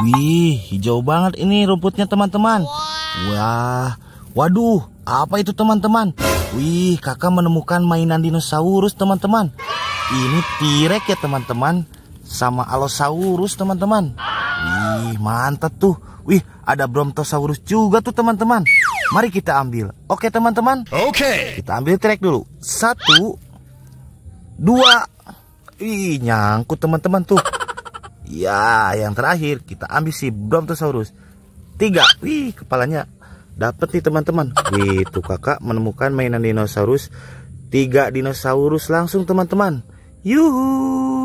Wih, hijau banget ini rumputnya teman-teman. Wow. Wah, waduh, apa itu teman-teman? Wih, kakak menemukan mainan dinosaurus teman-teman. Ini tirek ya teman-teman, sama alosaurus teman-teman. Wih, mantap tuh. Wih, ada brontosaurus juga tuh teman-teman. Mari kita ambil. Oke teman-teman. Oke. Okay. Kita ambil tirek dulu. Satu, dua. Ih, nyangkut teman-teman tuh. Ya, yang terakhir kita ambil si Brontosaurus. Tiga. Wih, kepalanya dapet nih teman-teman. Wih, gitu, kakak menemukan mainan dinosaurus. Tiga dinosaurus langsung teman-teman. Yuhuu.